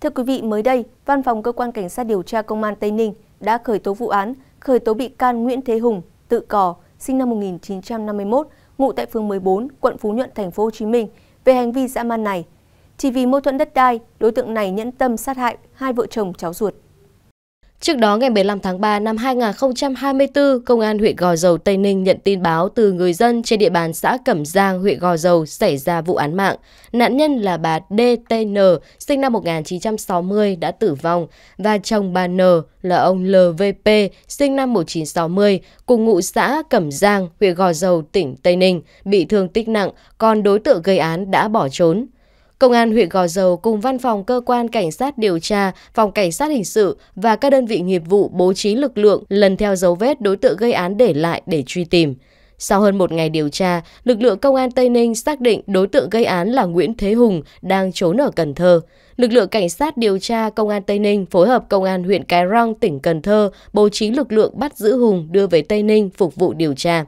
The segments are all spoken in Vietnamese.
Thưa quý vị, mới đây, Văn phòng Cơ quan Cảnh sát điều tra Công an Tây Ninh đã khởi tố vụ án, khởi tố bị can Nguyễn Thế Hùng, tự cò, sinh năm 1951, ngụ tại phường 14, quận Phú Nhuận, thành phố Hồ Chí Minh về hành vi dã man này. Chỉ vì mâu thuẫn đất đai, đối tượng này nhẫn tâm sát hại hai vợ chồng cháu ruột. Trước đó, ngày 15 tháng 3 năm 2024, Công an huyện Gò Dầu, Tây Ninh nhận tin báo từ người dân trên địa bàn xã Cẩm Giang, huyện Gò Dầu xảy ra vụ án mạng. Nạn nhân là bà DTN, sinh năm 1960, đã tử vong, và chồng bà N là ông LVP, sinh năm 1960, cùng ngụ xã Cẩm Giang, huyện Gò Dầu, tỉnh Tây Ninh, bị thương tích nặng, còn đối tượng gây án đã bỏ trốn. Công an huyện Gò Dầu cùng văn phòng cơ quan cảnh sát điều tra, phòng cảnh sát hình sự và các đơn vị nghiệp vụ bố trí lực lượng lần theo dấu vết đối tượng gây án để lại để truy tìm. Sau hơn một ngày điều tra, lực lượng công an Tây Ninh xác định đối tượng gây án là Nguyễn Thế Hùng đang trốn ở Cần Thơ. Lực lượng cảnh sát điều tra công an Tây Ninh phối hợp công an huyện Cái Răng, tỉnh Cần Thơ bố trí lực lượng bắt giữ Hùng đưa về Tây Ninh phục vụ điều tra.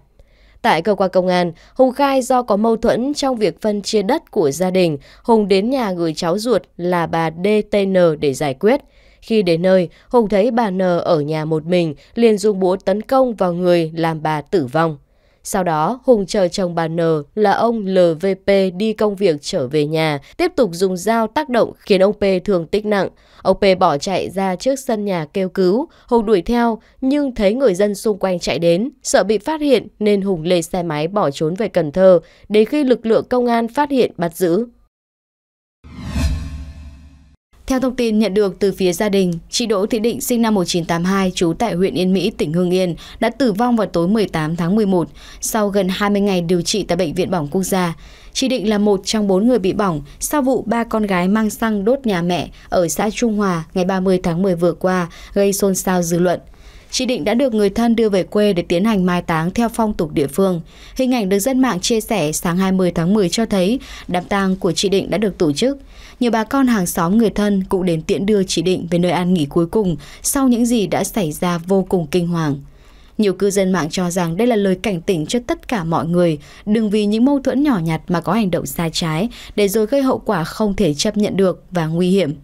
Tại cơ quan công an, Hùng khai do có mâu thuẫn trong việc phân chia đất của gia đình, Hùng đến nhà người cháu ruột là bà DTN để giải quyết. Khi đến nơi, Hùng thấy bà N ở nhà một mình, liền dùng búa tấn công vào người làm bà tử vong. Sau đó, Hùng chờ chồng bà N là ông LVP đi công việc trở về nhà, tiếp tục dùng dao tác động khiến ông P thương tích nặng. Ông P bỏ chạy ra trước sân nhà kêu cứu, Hùng đuổi theo nhưng thấy người dân xung quanh chạy đến, sợ bị phát hiện nên Hùng lên xe máy bỏ trốn về Cần Thơ, để khi lực lượng công an phát hiện bắt giữ. Theo thông tin nhận được từ phía gia đình, chị Đỗ Thị Định sinh năm 1982 trú tại huyện Yên Mỹ, tỉnh Hưng Yên đã tử vong vào tối 18 tháng 11 sau gần 20 ngày điều trị tại Bệnh viện Bỏng Quốc gia. Chị Định là một trong bốn người bị bỏng sau vụ ba con gái mang xăng đốt nhà mẹ ở xã Trung Hòa ngày 30 tháng 10 vừa qua gây xôn xao dư luận. Chị Định đã được người thân đưa về quê để tiến hành mai táng theo phong tục địa phương. Hình ảnh được dân mạng chia sẻ sáng 20 tháng 10 cho thấy đám tang của chị Định đã được tổ chức. Nhiều bà con hàng xóm người thân cũng đến tiễn đưa chị Định về nơi an nghỉ cuối cùng sau những gì đã xảy ra vô cùng kinh hoàng. Nhiều cư dân mạng cho rằng đây là lời cảnh tỉnh cho tất cả mọi người, đừng vì những mâu thuẫn nhỏ nhặt mà có hành động sai trái, để rồi gây hậu quả không thể chấp nhận được và nguy hiểm.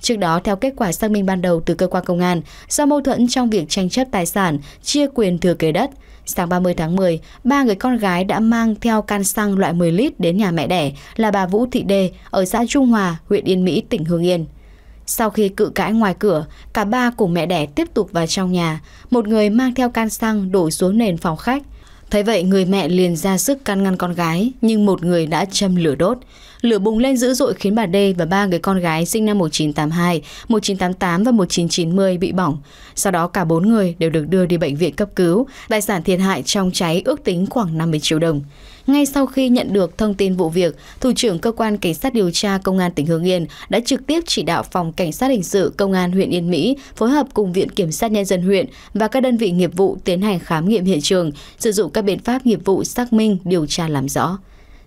Trước đó, theo kết quả xác minh ban đầu từ cơ quan công an, do mâu thuẫn trong việc tranh chấp tài sản, chia quyền thừa kế đất, sáng 30 tháng 10, ba người con gái đã mang theo can xăng loại 10 lít đến nhà mẹ đẻ là bà Vũ Thị Đê ở xã Trung Hòa, huyện Yên Mỹ, tỉnh Hương Yên. Sau khi cự cãi ngoài cửa, cả ba cùng mẹ đẻ tiếp tục vào trong nhà. Một người mang theo can xăng đổ xuống nền phòng khách. Thấy vậy người mẹ liền ra sức can ngăn con gái, nhưng một người đã châm lửa đốt. Lửa bùng lên dữ dội khiến bà đê và ba người con gái sinh năm 1982, 1988 và 1990 bị bỏng. Sau đó cả bốn người đều được đưa đi bệnh viện cấp cứu. Tài sản thiệt hại trong cháy ước tính khoảng 50 triệu đồng. Ngay sau khi nhận được thông tin vụ việc, Thủ trưởng Cơ quan Cảnh sát điều tra Công an tỉnh Hương Yên đã trực tiếp chỉ đạo Phòng Cảnh sát Hình sự Công an huyện Yên Mỹ phối hợp cùng Viện Kiểm sát Nhân dân huyện và các đơn vị nghiệp vụ tiến hành khám nghiệm hiện trường, sử dụng các biện pháp nghiệp vụ xác minh, điều tra làm rõ.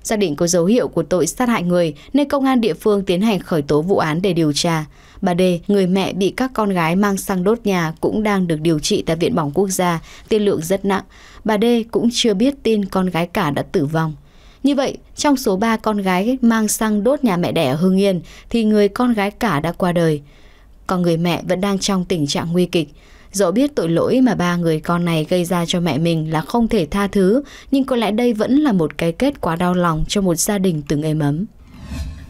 Xác định có dấu hiệu của tội sát hại người nên công an địa phương tiến hành khởi tố vụ án để điều tra. Bà D, người mẹ bị các con gái mang sang đốt nhà cũng đang được điều trị tại Viện Bỏng Quốc gia, tiên lượng rất nặng. Bà D cũng chưa biết tin con gái cả đã tử vong. Như vậy, trong số 3 con gái mang sang đốt nhà mẹ đẻ ở Hương Yên thì người con gái cả đã qua đời. Còn người mẹ vẫn đang trong tình trạng nguy kịch. Dẫu biết tội lỗi mà ba người con này gây ra cho mẹ mình là không thể tha thứ, nhưng có lẽ đây vẫn là một cái kết quá đau lòng cho một gia đình từng êm ấm.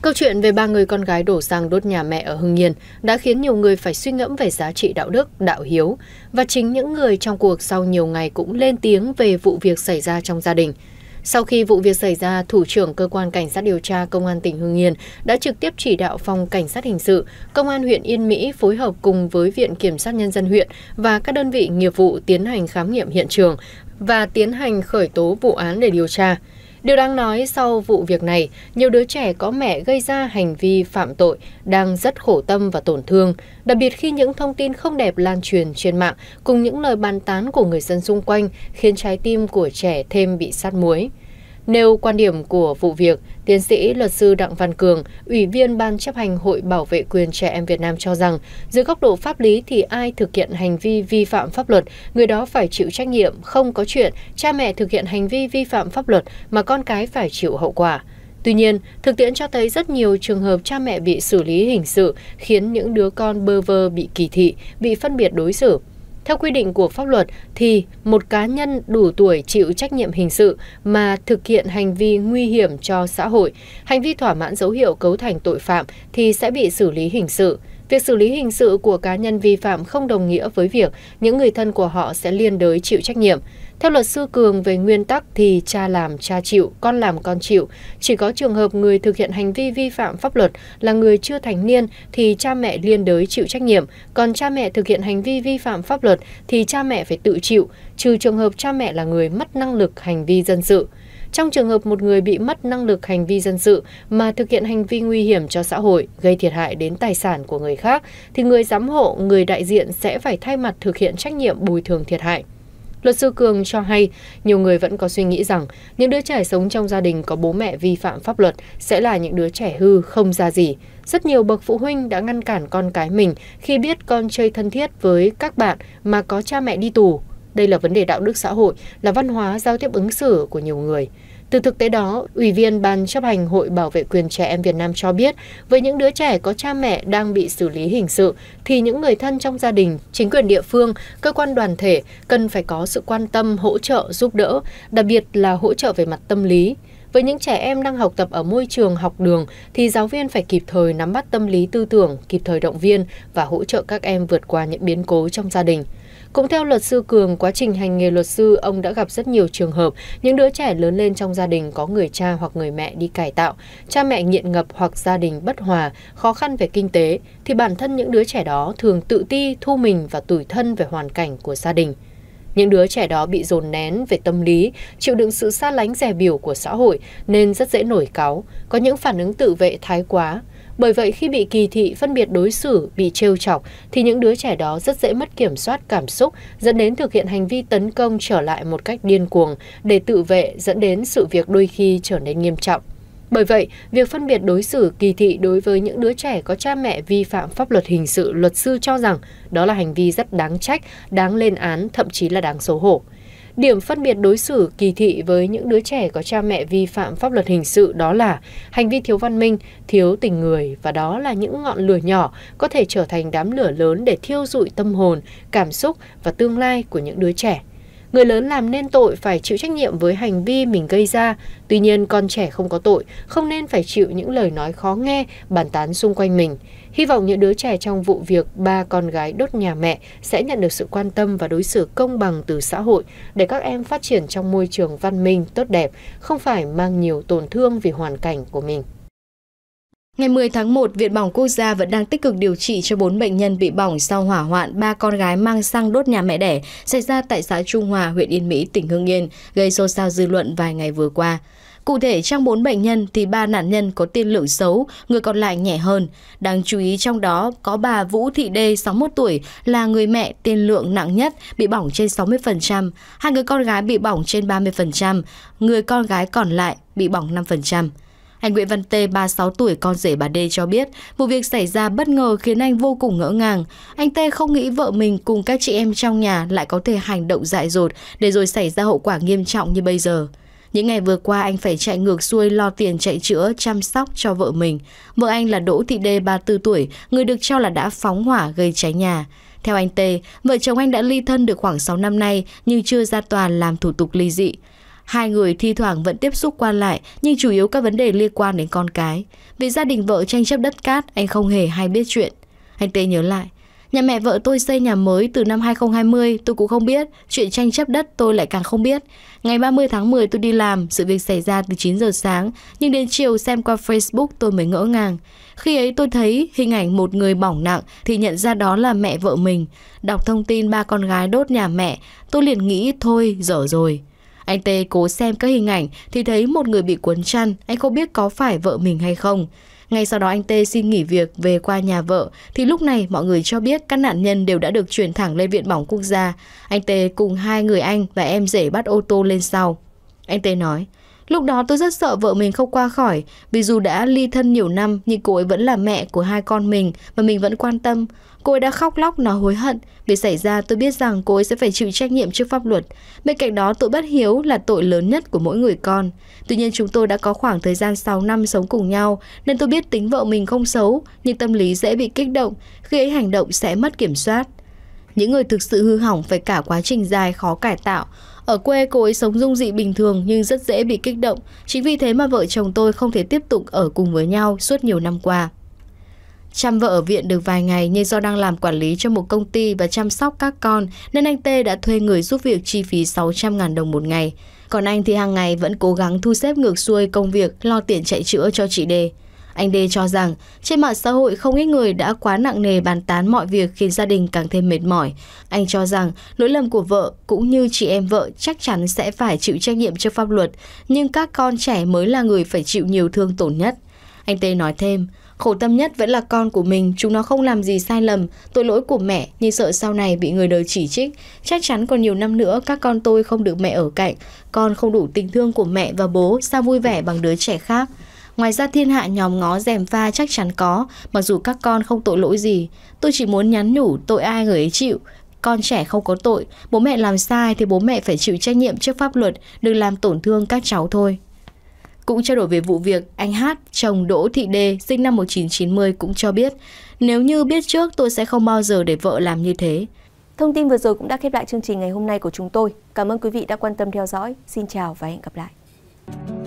Câu chuyện về ba người con gái đổ xăng đốt nhà mẹ ở Hưng Yên đã khiến nhiều người phải suy ngẫm về giá trị đạo đức, đạo hiếu và chính những người trong cuộc sau nhiều ngày cũng lên tiếng về vụ việc xảy ra trong gia đình. Sau khi vụ việc xảy ra, Thủ trưởng Cơ quan Cảnh sát điều tra Công an tỉnh Hưng Yên đã trực tiếp chỉ đạo Phòng Cảnh sát Hình sự, Công an huyện Yên Mỹ phối hợp cùng với Viện Kiểm sát Nhân dân huyện và các đơn vị nghiệp vụ tiến hành khám nghiệm hiện trường và tiến hành khởi tố vụ án để điều tra điều đáng nói sau vụ việc này nhiều đứa trẻ có mẹ gây ra hành vi phạm tội đang rất khổ tâm và tổn thương đặc biệt khi những thông tin không đẹp lan truyền trên mạng cùng những lời bàn tán của người dân xung quanh khiến trái tim của trẻ thêm bị sát muối nêu quan điểm của vụ việc tiến sĩ luật sư đặng văn cường ủy viên ban chấp hành hội bảo vệ quyền trẻ em việt nam cho rằng dưới góc độ pháp lý thì ai thực hiện hành vi vi phạm pháp luật người đó phải chịu trách nhiệm không có chuyện cha mẹ thực hiện hành vi vi phạm pháp luật mà con cái phải chịu hậu quả Tuy nhiên, thực tiễn cho thấy rất nhiều trường hợp cha mẹ bị xử lý hình sự khiến những đứa con bơ vơ bị kỳ thị, bị phân biệt đối xử theo quy định của pháp luật thì một cá nhân đủ tuổi chịu trách nhiệm hình sự mà thực hiện hành vi nguy hiểm cho xã hội hành vi thỏa mãn dấu hiệu cấu thành tội phạm thì sẽ bị xử lý hình sự Việc xử lý hình sự của cá nhân vi phạm không đồng nghĩa với việc những người thân của họ sẽ liên đới chịu trách nhiệm. Theo luật sư Cường về nguyên tắc thì cha làm cha chịu, con làm con chịu. Chỉ có trường hợp người thực hiện hành vi vi phạm pháp luật là người chưa thành niên thì cha mẹ liên đới chịu trách nhiệm, còn cha mẹ thực hiện hành vi vi phạm pháp luật thì cha mẹ phải tự chịu, trừ trường hợp cha mẹ là người mất năng lực hành vi dân sự trong trường hợp một người bị mất năng lực hành vi dân sự mà thực hiện hành vi nguy hiểm cho xã hội gây thiệt hại đến tài sản của người khác thì người giám hộ người đại diện sẽ phải thay mặt thực hiện trách nhiệm bồi thường thiệt hại Luật sư Cường cho hay, nhiều người vẫn có suy nghĩ rằng những đứa trẻ sống trong gia đình có bố mẹ vi phạm pháp luật sẽ là những đứa trẻ hư không ra gì. Rất nhiều bậc phụ huynh đã ngăn cản con cái mình khi biết con chơi thân thiết với các bạn mà có cha mẹ đi tù đây là vấn đề đạo đức xã hội, là văn hóa giao tiếp ứng xử của nhiều người. Từ thực tế đó, Ủy viên Ban chấp hành Hội Bảo vệ quyền trẻ em Việt Nam cho biết, với những đứa trẻ có cha mẹ đang bị xử lý hình sự, thì những người thân trong gia đình, chính quyền địa phương, cơ quan đoàn thể cần phải có sự quan tâm, hỗ trợ, giúp đỡ, đặc biệt là hỗ trợ về mặt tâm lý. Với những trẻ em đang học tập ở môi trường học đường thì giáo viên phải kịp thời nắm bắt tâm lý tư tưởng, kịp thời động viên và hỗ trợ các em vượt qua những biến cố trong gia đình cũng theo luật sư cường quá trình hành nghề luật sư ông đã gặp rất nhiều trường hợp những đứa trẻ lớn lên trong gia đình có người cha hoặc người mẹ đi cải tạo cha mẹ nghiện ngập hoặc gia đình bất hòa khó khăn về kinh tế thì bản thân những đứa trẻ đó thường tự ti thu mình và tủi thân về hoàn cảnh của gia đình những đứa trẻ đó bị dồn nén về tâm lý, chịu đựng sự xa lánh rẻ biểu của xã hội nên rất dễ nổi cáu, có những phản ứng tự vệ thái quá, bởi vậy khi bị kỳ thị phân biệt đối xử bị trêu chọc thì những đứa trẻ đó rất dễ mất kiểm soát cảm xúc dẫn đến thực hiện hành vi tấn công trở lại một cách điên cuồng để tự vệ dẫn đến sự việc đôi khi trở nên nghiêm trọng bởi vậy, việc phân biệt đối xử kỳ thị đối với những đứa trẻ có cha mẹ vi phạm pháp luật hình sự luật sư cho rằng đó là hành vi rất đáng trách, đáng lên án, thậm chí là đáng xấu hổ điểm phân biệt đối xử kỳ thị với những đứa trẻ có cha mẹ vi phạm pháp luật hình sự đó là hành vi thiếu văn minh, thiếu tình người và đó là những ngọn lửa nhỏ có thể trở thành đám lửa lớn để thiêu dụi tâm hồn, cảm xúc và tương lai của những đứa trẻ. Người lớn làm nên tội phải chịu trách nhiệm với hành vi mình gây ra, tuy nhiên con trẻ không có tội, không nên phải chịu những lời nói khó nghe, bàn tán xung quanh mình hy vọng những đứa trẻ trong vụ việc ba con gái đốt nhà mẹ sẽ nhận được sự quan tâm và đối xử công bằng từ xã hội để các em phát triển trong môi trường văn minh tốt đẹp, không phải mang nhiều tổn thương vì hoàn cảnh của mình. Ngày 10 tháng 1, Viện Bỏng Quốc gia vẫn đang tích cực điều trị cho 4 bệnh nhân bị bỏng sau hỏa hoạn ba con gái mang xăng đốt nhà mẹ đẻ xảy ra tại xã Trung Hòa, huyện Yên Mỹ, tỉnh Hưng Yên, gây xôn xao dư luận vài ngày vừa qua. Cụ thể trong 4 bệnh nhân thì ba nạn nhân có tiên lượng xấu, người còn lại nhẹ hơn. Đáng chú ý trong đó có bà Vũ Thị Đê 61 tuổi là người mẹ tiên lượng nặng nhất, bị bỏng trên 60%, hai người con gái bị bỏng trên 30%, người con gái còn lại bị bỏng 5%. Anh Nguyễn Văn Tê, 36 tuổi, con rể bà D cho biết, vụ việc xảy ra bất ngờ khiến anh vô cùng ngỡ ngàng. Anh Tê không nghĩ vợ mình cùng các chị em trong nhà lại có thể hành động dại dột để rồi xảy ra hậu quả nghiêm trọng như bây giờ. Những ngày vừa qua anh phải chạy ngược xuôi lo tiền chạy chữa, chăm sóc cho vợ mình. Vợ anh là Đỗ Thị Đê 34 tuổi, người được cho là đã phóng hỏa gây cháy nhà. Theo anh Tê, vợ chồng anh đã ly thân được khoảng 6 năm nay nhưng chưa ra tòa làm thủ tục ly dị. Hai người thi thoảng vẫn tiếp xúc qua lại nhưng chủ yếu các vấn đề liên quan đến con cái. Vì gia đình vợ tranh chấp đất cát, anh không hề hay biết chuyện. Anh Tê nhớ lại, Nhà mẹ vợ tôi xây nhà mới từ năm 2020 tôi cũng không biết, chuyện tranh chấp đất tôi lại càng không biết. Ngày 30 tháng 10 tôi đi làm, sự việc xảy ra từ 9 giờ sáng, nhưng đến chiều xem qua Facebook tôi mới ngỡ ngàng. Khi ấy tôi thấy hình ảnh một người bỏng nặng thì nhận ra đó là mẹ vợ mình. Đọc thông tin ba con gái đốt nhà mẹ, tôi liền nghĩ thôi, dở rồi. Anh Tê cố xem các hình ảnh thì thấy một người bị cuốn chăn, anh không biết có phải vợ mình hay không. Ngay sau đó anh Tê xin nghỉ việc về qua nhà vợ, thì lúc này mọi người cho biết các nạn nhân đều đã được chuyển thẳng lên Viện Bỏng Quốc gia. Anh Tê cùng hai người anh và em rể bắt ô tô lên sau. Anh Tê nói, Lúc đó tôi rất sợ vợ mình không qua khỏi, vì dù đã ly thân nhiều năm nhưng cô ấy vẫn là mẹ của hai con mình và mình vẫn quan tâm. Cô ấy đã khóc lóc nói hối hận, vì xảy ra tôi biết rằng cô ấy sẽ phải chịu trách nhiệm trước pháp luật. Bên cạnh đó tội bất hiếu là tội lớn nhất của mỗi người con. Tuy nhiên chúng tôi đã có khoảng thời gian 6 năm sống cùng nhau nên tôi biết tính vợ mình không xấu nhưng tâm lý dễ bị kích động, khi ấy hành động sẽ mất kiểm soát. Những người thực sự hư hỏng phải cả quá trình dài khó cải tạo. Ở quê cô ấy sống dung dị bình thường nhưng rất dễ bị kích động. Chính vì thế mà vợ chồng tôi không thể tiếp tục ở cùng với nhau suốt nhiều năm qua. Chăm vợ ở viện được vài ngày nhưng do đang làm quản lý cho một công ty và chăm sóc các con nên anh Tê đã thuê người giúp việc chi phí 600.000 đồng một ngày. Còn anh thì hàng ngày vẫn cố gắng thu xếp ngược xuôi công việc lo tiền chạy chữa cho chị Đê. Anh đê cho rằng trên mạng xã hội không ít người đã quá nặng nề bàn tán mọi việc khiến gia đình càng thêm mệt mỏi. Anh cho rằng lỗi lầm của vợ cũng như chị em vợ chắc chắn sẽ phải chịu trách nhiệm trước pháp luật, nhưng các con trẻ mới là người phải chịu nhiều thương tổn nhất. Anh Tê nói thêm, khổ tâm nhất vẫn là con của mình, chúng nó không làm gì sai lầm, tội lỗi của mẹ nhưng sợ sau này bị người đời chỉ trích. Chắc chắn còn nhiều năm nữa các con tôi không được mẹ ở cạnh, con không đủ tình thương của mẹ và bố sao vui vẻ bằng đứa trẻ khác. Ngoài ra thiên hạ nhòm ngó dèm pha chắc chắn có, mặc dù các con không tội lỗi gì. Tôi chỉ muốn nhắn nhủ tội ai người ấy chịu. Con trẻ không có tội, bố mẹ làm sai thì bố mẹ phải chịu trách nhiệm trước pháp luật, đừng làm tổn thương các cháu thôi. Cũng trao đổi về vụ việc, anh Hát, chồng Đỗ Thị Đê, sinh năm 1990 cũng cho biết, nếu như biết trước tôi sẽ không bao giờ để vợ làm như thế. Thông tin vừa rồi cũng đã khép lại chương trình ngày hôm nay của chúng tôi. Cảm ơn quý vị đã quan tâm theo dõi. Xin chào và hẹn gặp lại.